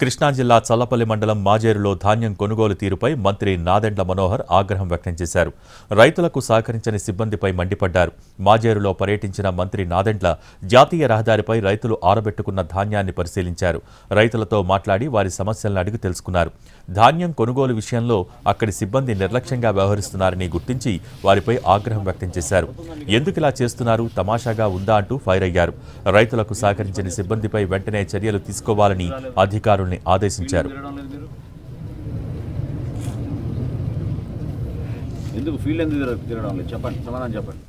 కృష్ణా జిల్లా చల్లపల్లి మండలం మాజేరులో ధాన్యం కొనుగోలు తీరుపై మంత్రి నాదెండ్ల మనోహర్ ఆగ్రహం వ్యక్తం చేశారు రైతులకు సహకరించని సిబ్బందిపై మండిపడ్డారు మాజేరులో పర్యటించిన మంత్రి నాదెండ్ల జాతీయ రహదారిపై రైతులు ఆరబెట్టుకున్న ధాన్యాన్ని పరిశీలించారు రైతులతో మాట్లాడి వారి సమస్యలను అడిగి తెలుసుకున్నారు ధాన్యం కొనుగోలు విషయంలో అక్కడి సిబ్బంది నిర్లక్ష్యంగా వ్యవహరిస్తున్నారని గుర్తించి వారిపై ఆగ్రహం వ్యక్తం చేశారు ఎందుకిలా చేస్తున్నారు తమాషాగా ఉందా అంటూ ఫైర్ అయ్యారు రైతులకు సహకరించిన సిబ్బందిపై వెంటనే చర్యలు తీసుకోవాలని అధికారుల్ని ఆదేశించారు ఎందుకు ఫీల్ ఎందుకు తిరగడం లేదు చెప్పండి సమాధానం చెప్పండి